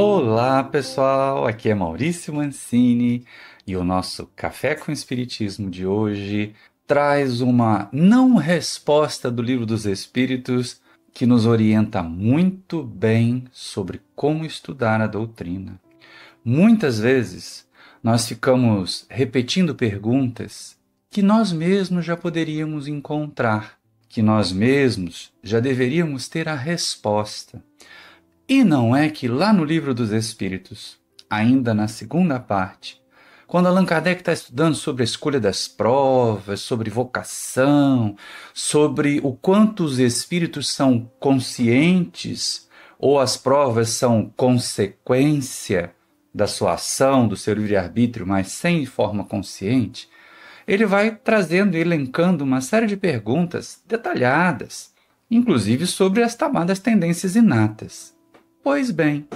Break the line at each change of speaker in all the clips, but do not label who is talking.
Olá pessoal, aqui é Maurício Mancini e o nosso Café com Espiritismo de hoje traz uma não resposta do Livro dos Espíritos que nos orienta muito bem sobre como estudar a doutrina. Muitas vezes nós ficamos repetindo perguntas que nós mesmos já poderíamos encontrar, que nós mesmos já deveríamos ter a resposta. E não é que lá no Livro dos Espíritos, ainda na segunda parte, quando Allan Kardec está estudando sobre a escolha das provas, sobre vocação, sobre o quanto os espíritos são conscientes ou as provas são consequência da sua ação, do seu livre-arbítrio, mas sem forma consciente, ele vai trazendo e elencando uma série de perguntas detalhadas, inclusive sobre as chamadas tendências inatas. Pois bem,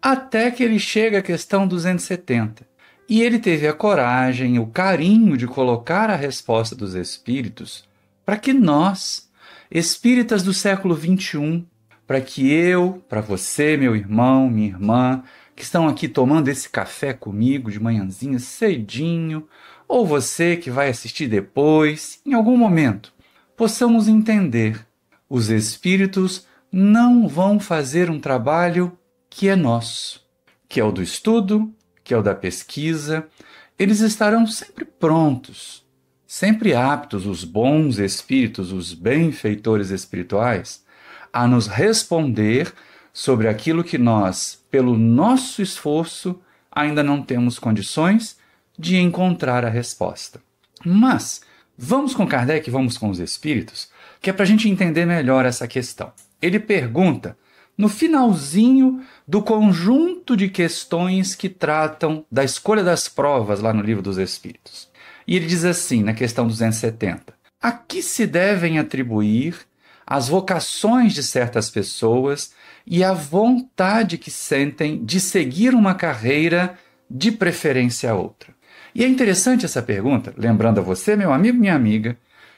até que ele chega à questão 270. E ele teve a coragem, o carinho de colocar a resposta dos espíritos para que nós, espíritas do século XXI, para que eu, para você, meu irmão, minha irmã, que estão aqui tomando esse café comigo de manhãzinha cedinho, ou você que vai assistir depois, em algum momento, possamos entender. Os espíritos não vão fazer um trabalho que é nosso, que é o do estudo, que é o da pesquisa. Eles estarão sempre prontos, sempre aptos, os bons espíritos, os benfeitores espirituais, a nos responder sobre aquilo que nós, pelo nosso esforço, ainda não temos condições de encontrar a resposta. Mas vamos com Kardec, vamos com os espíritos, que é para a gente entender melhor essa questão. Ele pergunta, no finalzinho do conjunto de questões que tratam da escolha das provas lá no Livro dos Espíritos. E ele diz assim, na questão 270: A que se devem atribuir as vocações de certas pessoas e a vontade que sentem de seguir uma carreira de preferência a outra? E é interessante essa pergunta, lembrando a você, meu amigo, minha amiga,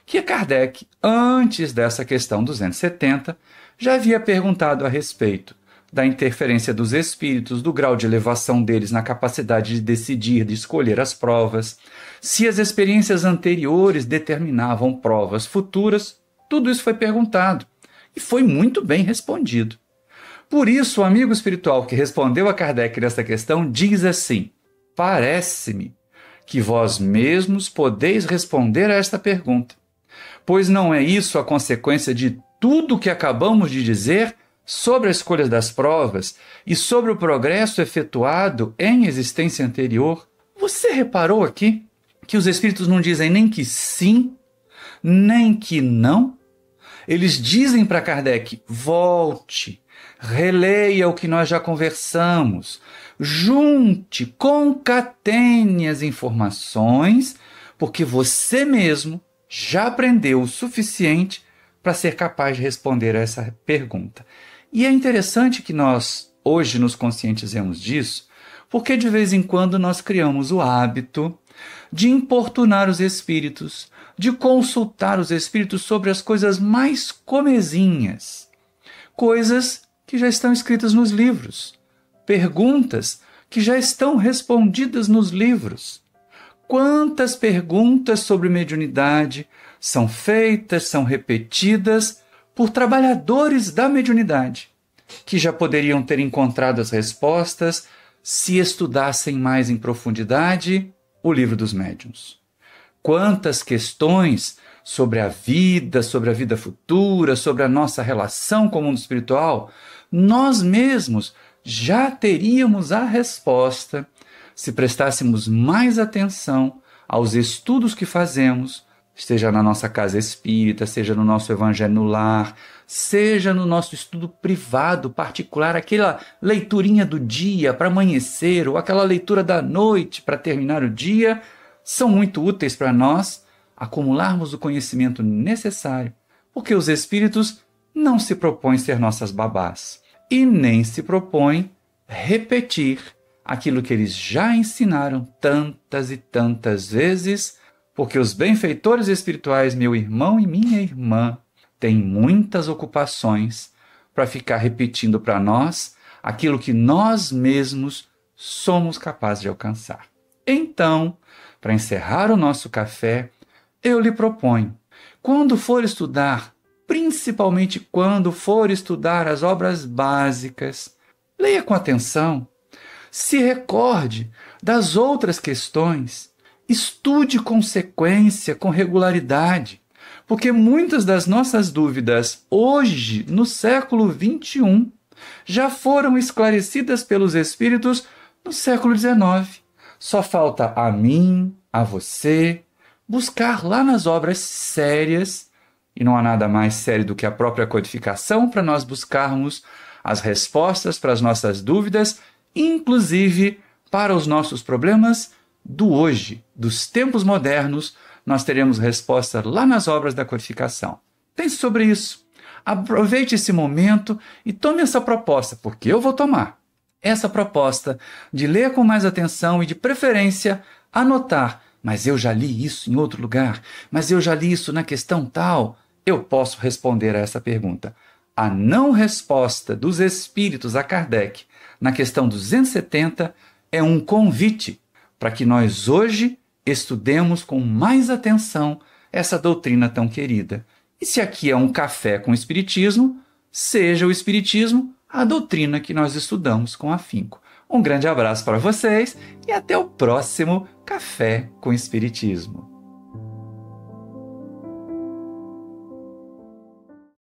que Kardec, antes dessa questão 270, já havia perguntado a respeito da interferência dos espíritos, do grau de elevação deles na capacidade de decidir, de escolher as provas, se as experiências anteriores determinavam provas futuras, tudo isso foi perguntado e foi muito bem respondido. Por isso, o amigo espiritual que respondeu a Kardec nesta questão diz assim: Parece-me que vós mesmos podeis responder a esta pergunta, Pois não é isso a consequência de tudo o que acabamos de dizer sobre a escolha das provas e sobre o progresso efetuado em existência anterior? Você reparou aqui que os espíritos não dizem nem que sim, nem que não? Eles dizem para Kardec: volte, releia o que nós já conversamos, junte, concatene as informações, porque você mesmo já aprendeu o suficiente para ser capaz de responder a essa pergunta. E é interessante que nós hoje nos conscientizemos disso, porque de vez em quando nós criamos o hábito de importunar os espíritos, de consultar os espíritos sobre as coisas mais comezinhas, coisas que já estão escritas nos livros, perguntas que já estão respondidas nos livros quantas perguntas sobre mediunidade são feitas, são repetidas por trabalhadores da mediunidade, que já poderiam ter encontrado as respostas se estudassem mais em profundidade o livro dos médiuns. Quantas questões sobre a vida, sobre a vida futura, sobre a nossa relação com o mundo espiritual, nós mesmos já teríamos a resposta se prestássemos mais atenção aos estudos que fazemos, seja na nossa casa espírita, seja no nosso evangelho no lar, seja no nosso estudo privado, particular, aquela leiturinha do dia para amanhecer ou aquela leitura da noite para terminar o dia, são muito úteis para nós acumularmos o conhecimento necessário, porque os espíritos não se propõem ser nossas babás e nem se propõem repetir aquilo que eles já ensinaram tantas e tantas vezes, porque os benfeitores espirituais, meu irmão e minha irmã, têm muitas ocupações para ficar repetindo para nós aquilo que nós mesmos somos capazes de alcançar. Então, para encerrar o nosso café, eu lhe proponho, quando for estudar, principalmente quando for estudar as obras básicas, leia com atenção se recorde das outras questões, estude com sequência, com regularidade, porque muitas das nossas dúvidas hoje, no século XXI, já foram esclarecidas pelos Espíritos no século XIX. Só falta a mim, a você, buscar lá nas obras sérias, e não há nada mais sério do que a própria codificação para nós buscarmos as respostas para as nossas dúvidas inclusive para os nossos problemas do hoje, dos tempos modernos, nós teremos resposta lá nas obras da codificação. Pense sobre isso. Aproveite esse momento e tome essa proposta, porque eu vou tomar. Essa proposta de ler com mais atenção e, de preferência, anotar. Mas eu já li isso em outro lugar, mas eu já li isso na questão tal. Eu posso responder a essa pergunta. A não resposta dos espíritos a Kardec na questão 270, é um convite para que nós hoje estudemos com mais atenção essa doutrina tão querida. E se aqui é um café com Espiritismo, seja o Espiritismo a doutrina que nós estudamos com afinco. Um grande abraço para vocês e até o próximo Café com Espiritismo.